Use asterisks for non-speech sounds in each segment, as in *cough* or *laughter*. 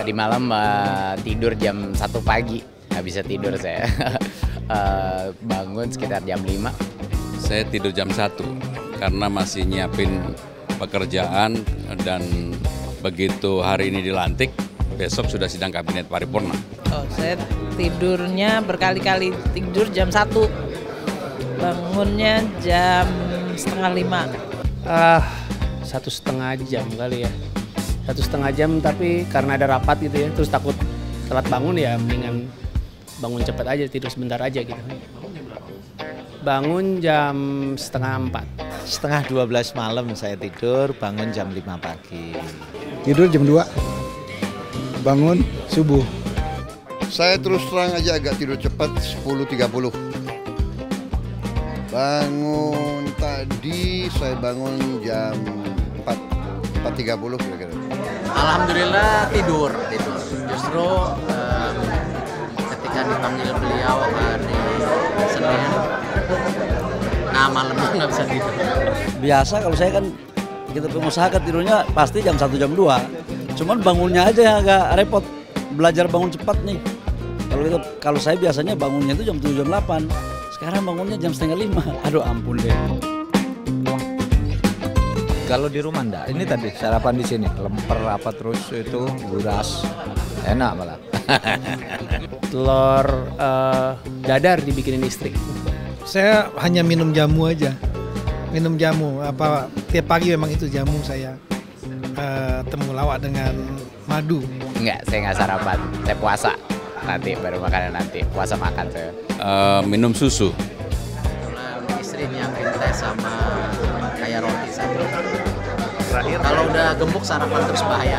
Tadi malam uh, tidur jam 1 pagi, nggak bisa tidur saya. uh, *laughs* bangun sekitar jam 5. Saya tidur jam 1 karena masih nyiapin pekerjaan dan begitu hari ini dilantik, besok sudah sidang kabinet paripurna. Oh, saya tidurnya berkali-kali tidur jam 1, bangunnya jam setengah lima. Ah, uh, satu setengah jam kali ya satu setengah jam tapi karena ada rapat gitu ya terus takut telat bangun ya mendingan bangun cepat aja tidur sebentar aja gitu bangun jam setengah empat setengah dua belas malam saya tidur bangun jam lima pagi tidur jam dua bangun subuh saya terus terang aja agak tidur cepat sepuluh tiga puluh. Bangun tadi saya bangun jam 4, 4.30 kira-kira. Alhamdulillah tidur, tidur. Justru um, ketika dipanggil beliau hari eh, Senin, nah malamnya nggak bisa tidur. Biasa kalau saya kan kita pengusaha kan tidurnya pasti jam satu jam dua, Cuman bangunnya aja yang agak repot. Belajar bangun cepat nih. Kalau kita, kalau saya biasanya bangunnya itu jam tujuh jam 8. Sekarang bangunnya jam setengah lima, *laughs* Aduh ampun deh. Kalau di rumah enggak. Ini tadi sarapan di sini, lemper apa terus itu buras. Enak malah. *laughs* Telur uh, dadar dibikinin istri. Saya hanya minum jamu aja. Minum jamu apa tiap pagi memang itu jamu saya. Uh, eh, temulawak dengan madu. Enggak, saya enggak sarapan. Saya puasa. Nanti baru makanan nanti. Puasa makan saya. Uh, minum susu. Nah, istri nyampein teh sama kayak roti satu terakhir kalau udah gemuk sarapan terus bahaya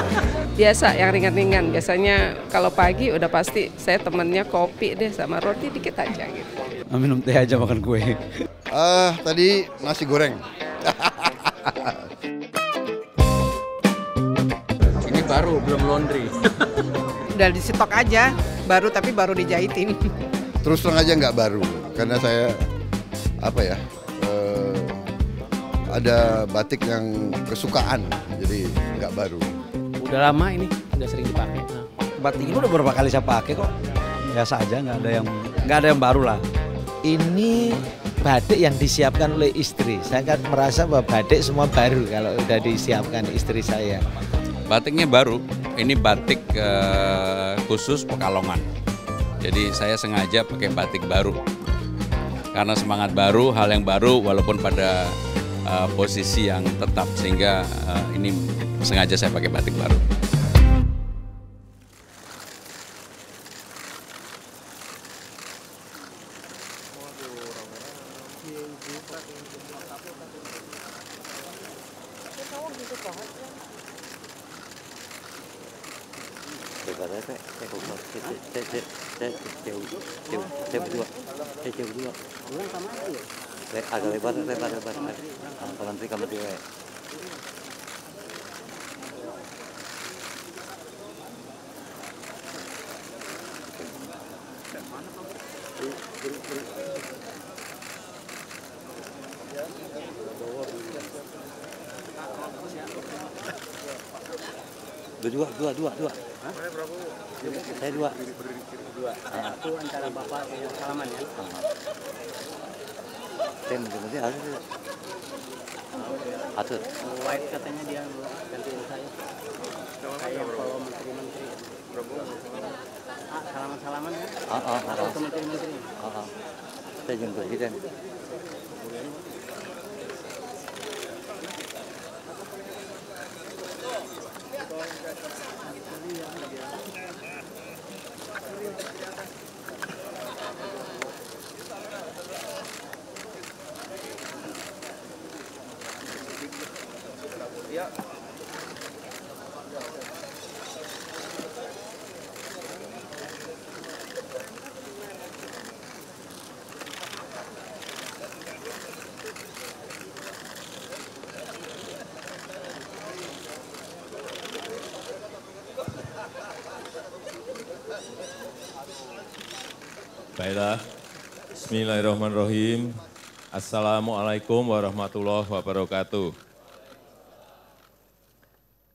*laughs* biasa yang ringan-ringan biasanya kalau pagi udah pasti saya temennya kopi deh sama roti dikit aja gitu nah, minum teh aja makan kue ah uh, tadi nasi goreng ini baru belum laundry *laughs* udah di stok aja baru tapi baru dijahitin terus terang aja nggak baru karena saya apa ya ada batik yang kesukaan, jadi nggak baru. Udah lama ini, udah sering dipakai. Nah, batik ini udah berapa kali saya pakai kok. Biasa aja, nggak ada yang nggak ada yang baru lah. Ini batik yang disiapkan oleh istri. Saya kan merasa bahwa batik semua baru kalau udah disiapkan istri saya. Batiknya baru. Ini batik eh, khusus Pekalongan. Jadi saya sengaja pakai batik baru. Karena semangat baru, hal yang baru walaupun pada uh, posisi yang tetap sehingga uh, ini sengaja saya pakai batik baru. Le, agak lebar, lebar, lebar. Kalau nanti kamu tiwe. Dua, dua, dua, dua. Saya dua. itu antara bapak yang salaman ya. Saya mesti-mesti atur. White katanya dia gantiin saya. Kayak kalau menteri-menteri. Ah, salaman-salaman ya? Ah, ah, ah. Atau menteri-menteri. Ah, ah. Saya jemput kita. Kan. Baiklah, Bismillahirrahmanirrahim. Assalamualaikum warahmatullahi wabarakatuh.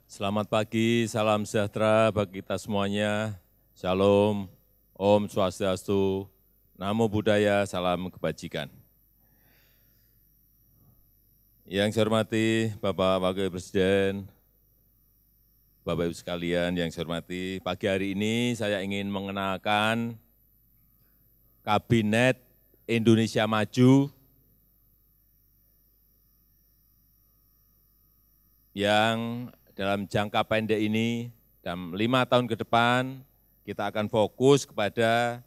Selamat pagi, salam sejahtera bagi kita semuanya. Shalom, Om Swastiastu, Namo Buddhaya, salam kebajikan. Yang saya hormati Bapak Wakil Presiden, Bapak Ibu sekalian yang saya hormati, pagi hari ini saya ingin mengenalkan Kabinet Indonesia Maju yang dalam jangka pendek ini, dalam lima tahun ke depan, kita akan fokus kepada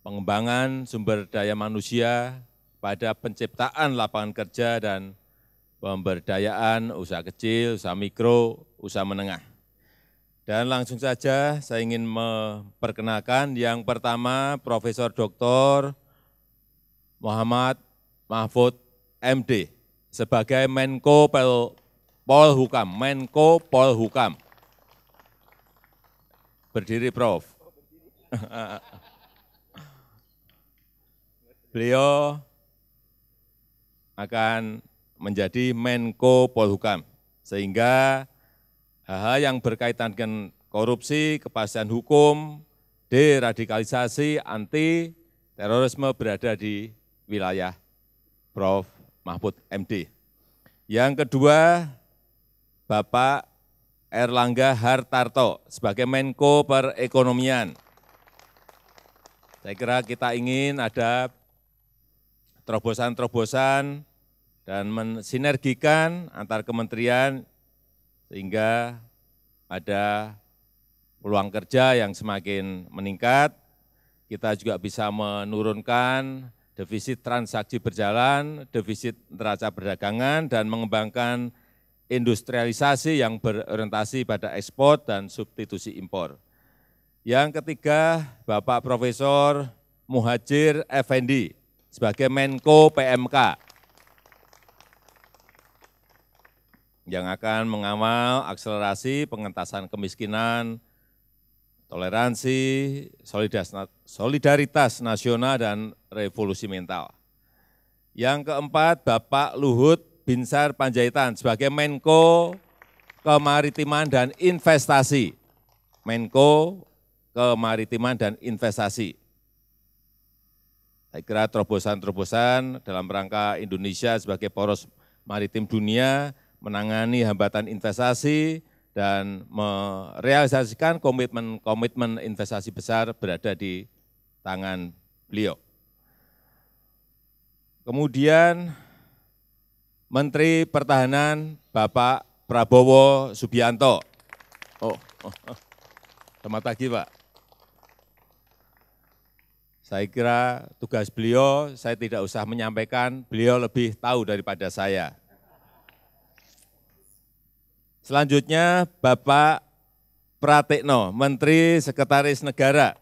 pengembangan sumber daya manusia, pada penciptaan lapangan kerja dan pemberdayaan usaha kecil, usaha mikro, usaha menengah. Dan langsung saja saya ingin memperkenalkan yang pertama Profesor Dr. Muhammad Mahfud MD sebagai Menko Polhukam, Menko Polhukam. Berdiri Prof. *laughs* Beliau akan menjadi Menko Polhukam sehingga hal-hal yang berkaitan dengan korupsi, kepastian hukum, deradikalisasi, anti terorisme berada di wilayah Prof. Mahfud MD. Yang kedua, Bapak Erlangga Hartarto sebagai Menko Perekonomian. Saya kira kita ingin ada terobosan-terobosan dan mensinergikan antar kementerian sehingga ada peluang kerja yang semakin meningkat, kita juga bisa menurunkan defisit transaksi berjalan, defisit neraca perdagangan, dan mengembangkan industrialisasi yang berorientasi pada ekspor dan substitusi impor. Yang ketiga, Bapak Profesor Muhajir Effendi sebagai Menko PMK. yang akan mengawal akselerasi pengentasan kemiskinan, toleransi, solidaritas nasional, dan revolusi mental. Yang keempat, Bapak Luhut Binsar Panjaitan sebagai Menko Kemaritiman dan Investasi. Menko Kemaritiman dan Investasi. Saya kira terobosan-terobosan dalam rangka Indonesia sebagai poros maritim dunia menangani hambatan investasi dan merealisasikan komitmen-komitmen investasi besar berada di tangan beliau. Kemudian Menteri Pertahanan Bapak Prabowo Subianto. Oh, oh, *laughs* oh. selamat pagi Pak. Saya kira tugas beliau, saya tidak usah menyampaikan, beliau lebih tahu daripada saya. Selanjutnya Bapak Pratikno, Menteri Sekretaris Negara.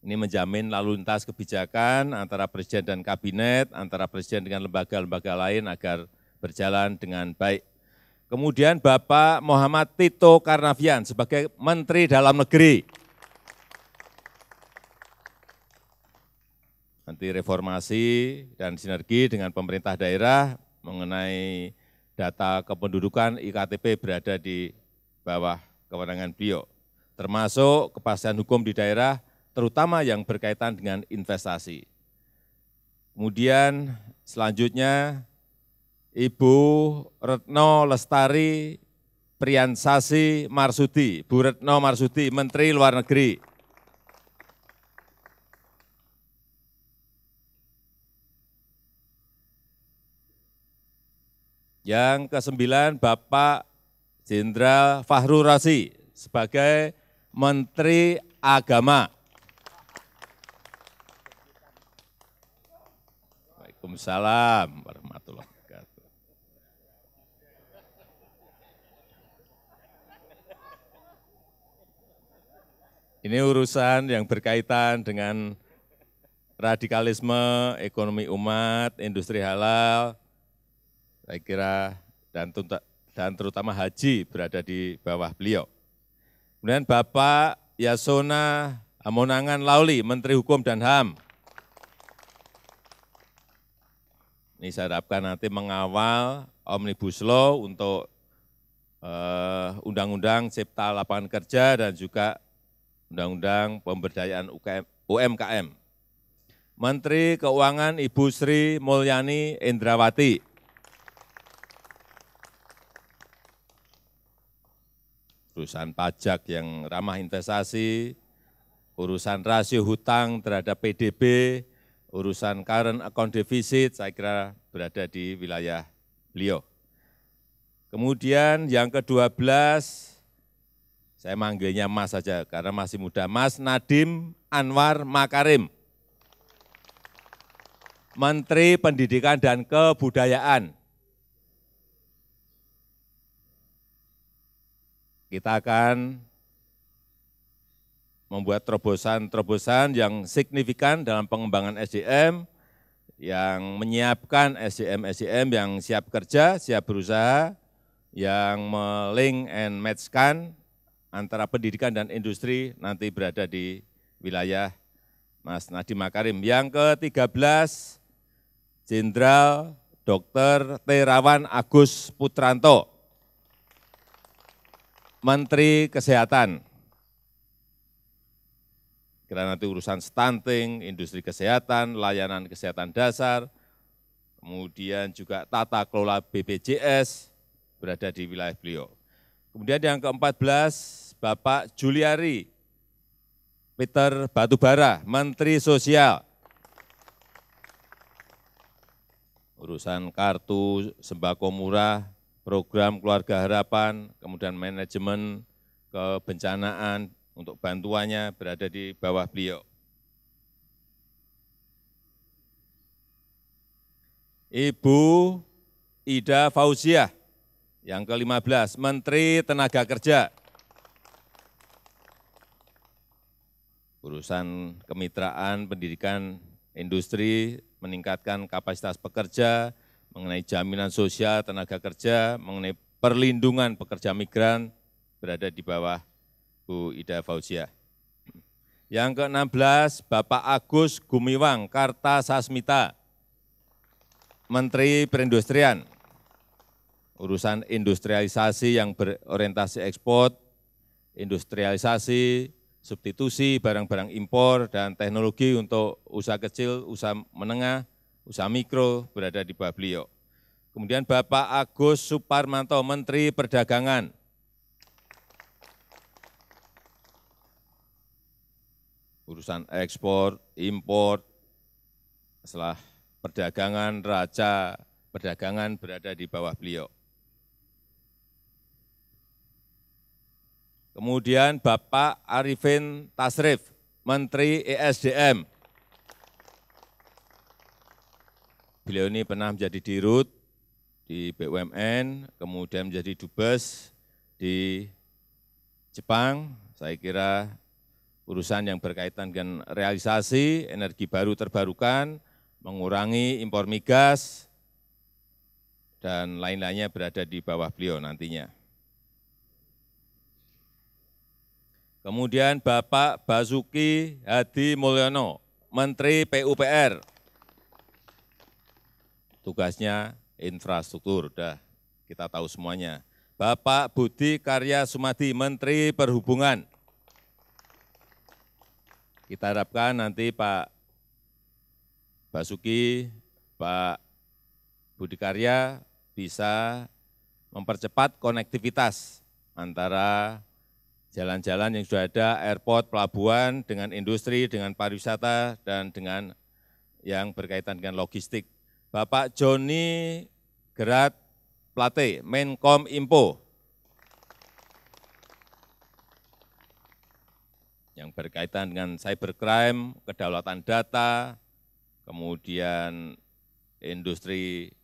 Ini menjamin lalu lintas kebijakan antara Presiden dan Kabinet, antara Presiden dengan lembaga-lembaga lain agar berjalan dengan baik. Kemudian Bapak Muhammad Tito Karnavian sebagai Menteri Dalam Negeri. Anti reformasi dan sinergi dengan pemerintah daerah mengenai data kependudukan IKTP berada di bawah kewenangan bio, termasuk kepastian hukum di daerah, terutama yang berkaitan dengan investasi. Kemudian selanjutnya Ibu Retno Lestari Priyansasi Marsudi, Bu Retno Marsudi, Menteri Luar Negeri. Yang kesembilan Bapak Jenderal Fahru Razi sebagai Menteri Agama. Waalaikumsalam warahmatullahi wabarakatuh. Ini urusan yang berkaitan dengan radikalisme, ekonomi umat, industri halal, saya kira dan dan terutama haji berada di bawah beliau. Kemudian Bapak Yasona Amonangan Lauli, Menteri Hukum dan HAM. Ini saya harapkan nanti mengawal Omnibus Law untuk eh, Undang-Undang uh, Cipta Lapangan Kerja dan juga Undang-Undang Pemberdayaan UKM, UMKM. Menteri Keuangan Ibu Sri Mulyani Indrawati. urusan pajak yang ramah investasi, urusan rasio hutang terhadap PDB, urusan current account deficit, saya kira berada di wilayah beliau. Kemudian yang ke-12, saya manggilnya Mas saja karena masih muda, Mas Nadim Anwar Makarim. Menteri Pendidikan dan Kebudayaan. kita akan membuat terobosan-terobosan yang signifikan dalam pengembangan SDM, yang menyiapkan SDM-SDM yang siap kerja, siap berusaha, yang melink and matchkan antara pendidikan dan industri nanti berada di wilayah Mas Nadi Makarim. Yang ke-13, Jenderal Dr. Terawan Agus Putranto. Menteri Kesehatan. karena nanti urusan stunting, industri kesehatan, layanan kesehatan dasar, kemudian juga tata kelola BPJS berada di wilayah beliau. Kemudian yang ke-14, Bapak Juliari Peter Batubara, Menteri Sosial. Urusan kartu sembako murah program Keluarga Harapan, kemudian manajemen kebencanaan untuk bantuannya berada di bawah beliau. Ibu Ida Fauzia yang ke-15, Menteri Tenaga Kerja. Urusan kemitraan pendidikan industri, meningkatkan kapasitas pekerja, mengenai jaminan sosial tenaga kerja, mengenai perlindungan pekerja migran berada di bawah Bu Ida Fauzia. Yang ke-16, Bapak Agus Gumiwang Kartasasmita, Menteri Perindustrian. Urusan industrialisasi yang berorientasi ekspor, industrialisasi, substitusi barang-barang impor dan teknologi untuk usaha kecil, usaha menengah, usaha mikro berada di bawah beliau. Kemudian Bapak Agus Suparmanto, Menteri Perdagangan. Urusan ekspor, impor, setelah perdagangan, raja perdagangan berada di bawah beliau. Kemudian Bapak Arifin Tasrif, Menteri ESDM. beliau ini pernah menjadi dirut di BUMN, kemudian menjadi dubes di Jepang. Saya kira urusan yang berkaitan dengan realisasi energi baru terbarukan, mengurangi impor migas, dan lain-lainnya berada di bawah beliau nantinya. Kemudian Bapak Basuki Hadi Mulyono, Menteri PUPR tugasnya infrastruktur, Sudah kita tahu semuanya. Bapak Budi Karya Sumadi, Menteri Perhubungan. Kita harapkan nanti Pak Basuki, Pak Budi Karya bisa mempercepat konektivitas antara jalan-jalan yang sudah ada, airport, pelabuhan, dengan industri, dengan pariwisata, dan dengan yang berkaitan dengan logistik Bapak Joni Gerat Plate, Menkom Impo. Yang berkaitan dengan cybercrime, kedaulatan data, kemudian industri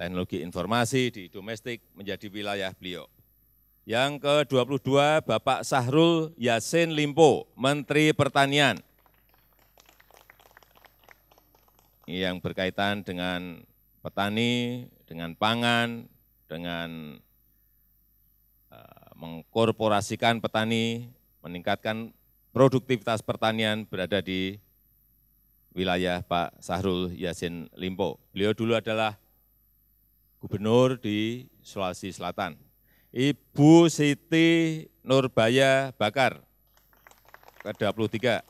teknologi informasi di domestik menjadi wilayah beliau. Yang ke-22 Bapak Sahrul Yasin Limpo, Menteri Pertanian. yang berkaitan dengan petani, dengan pangan, dengan eh, mengkorporasikan petani, meningkatkan produktivitas pertanian berada di wilayah Pak Sahrul Yasin Limpo. Beliau dulu adalah gubernur di Sulawesi Selatan. Ibu Siti Nurbaya Bakar, ke-23,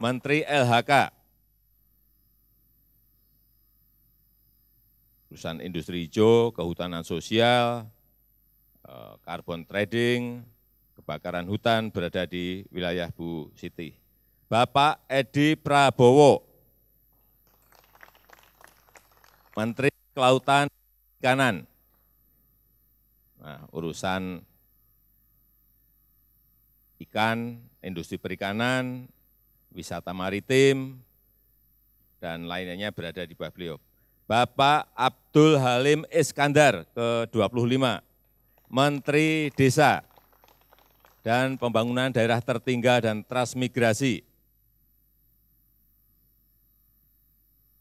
Menteri LHK, urusan industri hijau, kehutanan sosial, karbon eh, trading, kebakaran hutan berada di wilayah Bu Siti. Bapak Edi Prabowo, Menteri Kelautan Kanan. Nah, urusan ikan, industri perikanan, wisata maritim, dan lainnya berada di bawah beliau. Bapak Abdul Halim Iskandar ke-25, Menteri Desa dan Pembangunan Daerah Tertinggal dan Transmigrasi.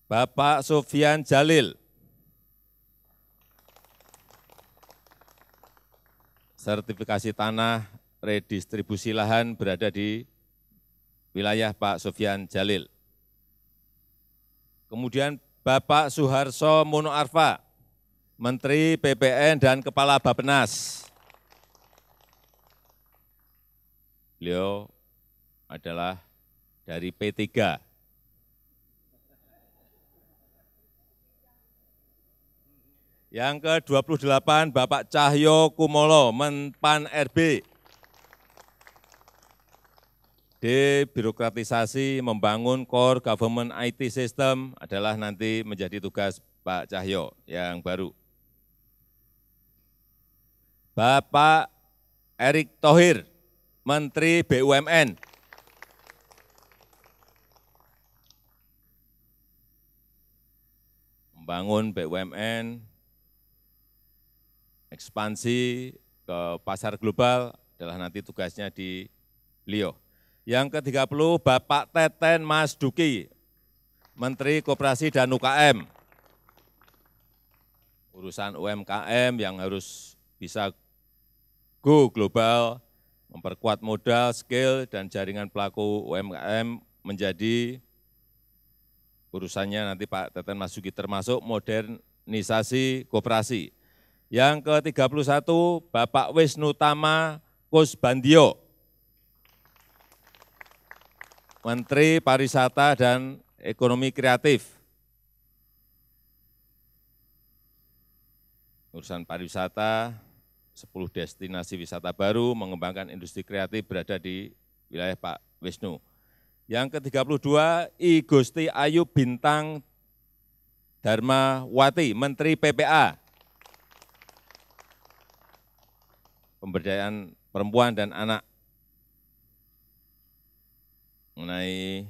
Bapak Sofian Jalil, sertifikasi tanah redistribusi lahan berada di wilayah Pak Sofian Jalil. Kemudian Bapak Suharso Mono Arfa, Menteri PPN dan Kepala Bappenas. Beliau adalah dari P3. Yang ke-28 Bapak Cahyo Kumolo, Menpan RB debirokratisasi, membangun core government IT system adalah nanti menjadi tugas Pak Cahyo yang baru. Bapak Erick Thohir, Menteri BUMN. Membangun BUMN, ekspansi ke pasar global adalah nanti tugasnya di beliau. Yang ke-30 Bapak Teten Mas Duki, Menteri Koperasi dan UKM. Urusan UMKM yang harus bisa go global, memperkuat modal, skill, dan jaringan pelaku UMKM menjadi urusannya nanti Pak Teten Mas Duki termasuk modernisasi koperasi. Yang ke-31 Bapak Wisnu Tama Kusbandio, Menteri Pariwisata dan Ekonomi Kreatif. Urusan pariwisata, 10 destinasi wisata baru, mengembangkan industri kreatif berada di wilayah Pak Wisnu. Yang ke-32, I Gusti Ayu Bintang Dharma Wati, Menteri PPA. Pemberdayaan Perempuan dan Anak mengenai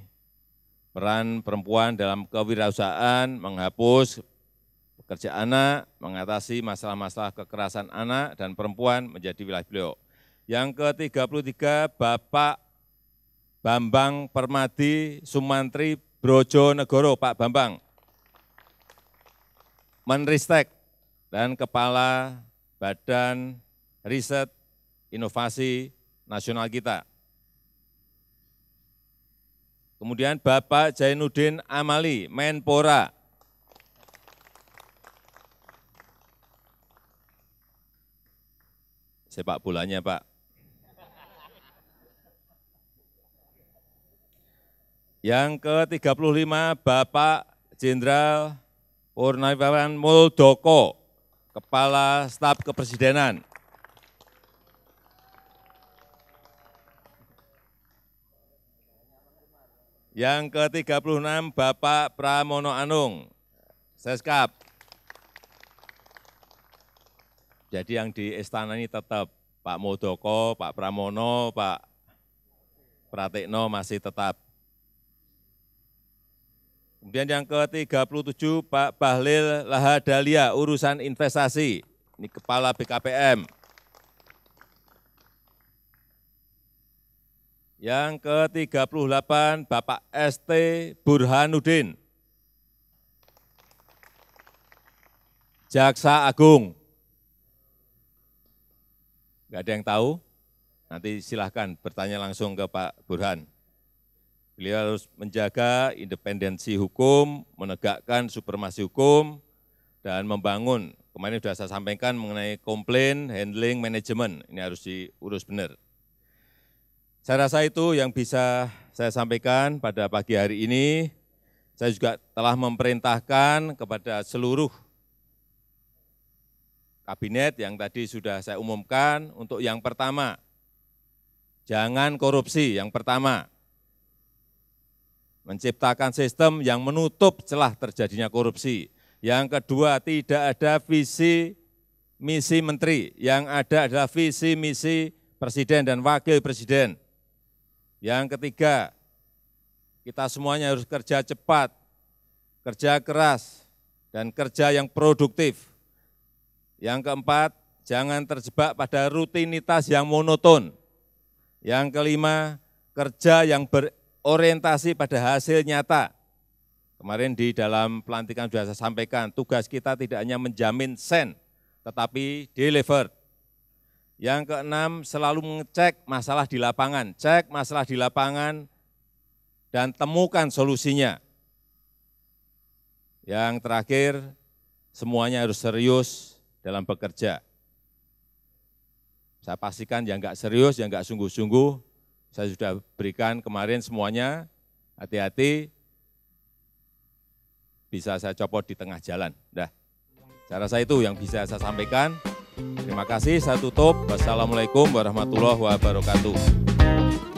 peran perempuan dalam kewirausahaan, menghapus pekerja anak, mengatasi masalah-masalah kekerasan anak dan perempuan menjadi wilayah beliau. Yang ke-33, Bapak Bambang Permadi Sumantri Brojonegoro, Pak Bambang. Menristek dan Kepala Badan Riset Inovasi Nasional kita. Kemudian Bapak Jainuddin Amali, Menpora. Sepak bolanya Pak. Yang ke-35 Bapak Jenderal Purnawirawan Muldoko, Kepala Staf Kepresidenan. Yang ke-36 Bapak Pramono Anung, Seskap. Jadi yang di istana ini tetap Pak Modoko, Pak Pramono, Pak Pratikno masih tetap. Kemudian yang ke-37 Pak Bahlil Lahadalia, urusan investasi. Ini Kepala BKPM. Yang ke-38 Bapak ST Burhanuddin. Jaksa Agung. Enggak ada yang tahu? Nanti silahkan bertanya langsung ke Pak Burhan. Beliau harus menjaga independensi hukum, menegakkan supremasi hukum, dan membangun. Kemarin sudah saya sampaikan mengenai komplain, handling, manajemen. Ini harus diurus benar. Saya rasa itu yang bisa saya sampaikan pada pagi hari ini. Saya juga telah memerintahkan kepada seluruh kabinet yang tadi sudah saya umumkan untuk yang pertama, jangan korupsi yang pertama. Menciptakan sistem yang menutup celah terjadinya korupsi. Yang kedua, tidak ada visi misi menteri, yang ada adalah visi misi presiden dan wakil presiden. Yang ketiga, kita semuanya harus kerja cepat, kerja keras, dan kerja yang produktif. Yang keempat, jangan terjebak pada rutinitas yang monoton. Yang kelima, kerja yang berorientasi pada hasil nyata. Kemarin di dalam pelantikan sudah saya sampaikan, tugas kita tidak hanya menjamin sen, tetapi deliver. Yang keenam, selalu mengecek masalah di lapangan. Cek masalah di lapangan dan temukan solusinya. Yang terakhir, semuanya harus serius dalam bekerja. Saya pastikan yang enggak serius, yang enggak sungguh-sungguh, saya sudah berikan kemarin semuanya, hati-hati, bisa saya copot di tengah jalan. Dah, cara saya itu yang bisa saya sampaikan. Terima kasih, saya tutup. Wassalamualaikum warahmatullahi wabarakatuh.